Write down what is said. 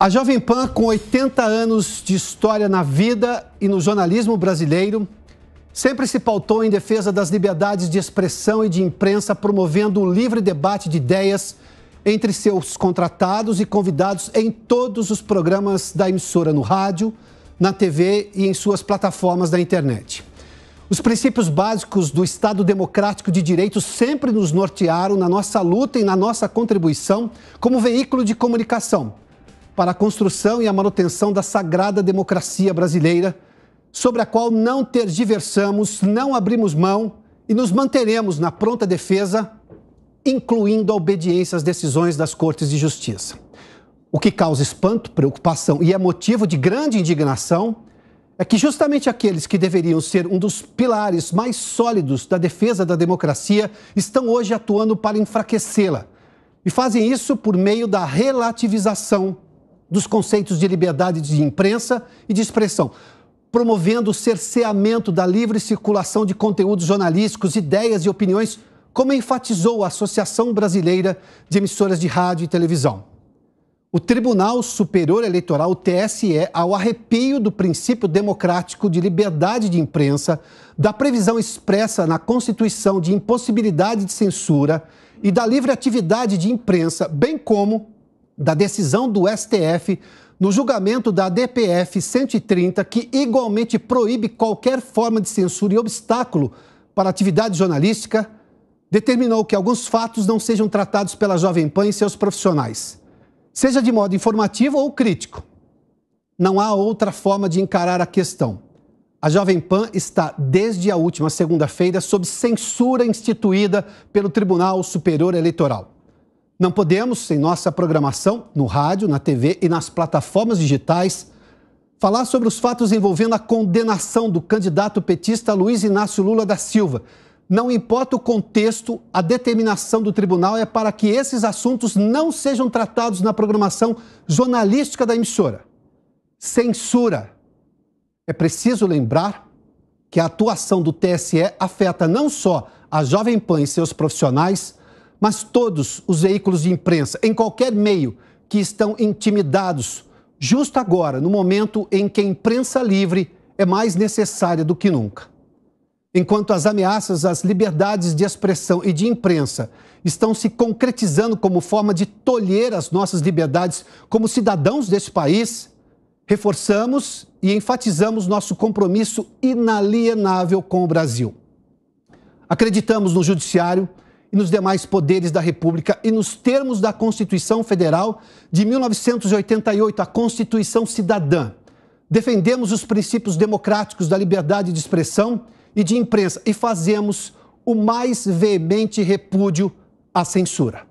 A Jovem Pan, com 80 anos de história na vida e no jornalismo brasileiro, sempre se pautou em defesa das liberdades de expressão e de imprensa, promovendo o livre debate de ideias entre seus contratados e convidados em todos os programas da emissora no rádio, na TV e em suas plataformas da internet. Os princípios básicos do Estado Democrático de Direito sempre nos nortearam na nossa luta e na nossa contribuição como veículo de comunicação para a construção e a manutenção da sagrada democracia brasileira, sobre a qual não tergiversamos, não abrimos mão e nos manteremos na pronta defesa, incluindo a obediência às decisões das Cortes de Justiça. O que causa espanto, preocupação e é motivo de grande indignação é que justamente aqueles que deveriam ser um dos pilares mais sólidos da defesa da democracia estão hoje atuando para enfraquecê-la. E fazem isso por meio da relativização dos conceitos de liberdade de imprensa e de expressão, promovendo o cerceamento da livre circulação de conteúdos jornalísticos, ideias e opiniões, como enfatizou a Associação Brasileira de Emissoras de Rádio e Televisão. O Tribunal Superior Eleitoral, TSE, ao arrepio do princípio democrático de liberdade de imprensa, da previsão expressa na Constituição de impossibilidade de censura e da livre atividade de imprensa, bem como da decisão do STF no julgamento da DPF 130, que igualmente proíbe qualquer forma de censura e obstáculo para a atividade jornalística, determinou que alguns fatos não sejam tratados pela Jovem Pan e seus profissionais, seja de modo informativo ou crítico. Não há outra forma de encarar a questão. A Jovem Pan está, desde a última segunda-feira, sob censura instituída pelo Tribunal Superior Eleitoral. Não podemos, em nossa programação, no rádio, na TV e nas plataformas digitais, falar sobre os fatos envolvendo a condenação do candidato petista Luiz Inácio Lula da Silva. Não importa o contexto, a determinação do tribunal é para que esses assuntos não sejam tratados na programação jornalística da emissora. Censura. É preciso lembrar que a atuação do TSE afeta não só a Jovem Pan e seus profissionais, mas todos os veículos de imprensa, em qualquer meio, que estão intimidados, justo agora, no momento em que a imprensa livre é mais necessária do que nunca. Enquanto as ameaças às liberdades de expressão e de imprensa estão se concretizando como forma de tolher as nossas liberdades como cidadãos deste país, reforçamos e enfatizamos nosso compromisso inalienável com o Brasil. Acreditamos no Judiciário e nos demais poderes da República e nos termos da Constituição Federal de 1988, a Constituição Cidadã. Defendemos os princípios democráticos da liberdade de expressão e de imprensa e fazemos o mais veemente repúdio à censura.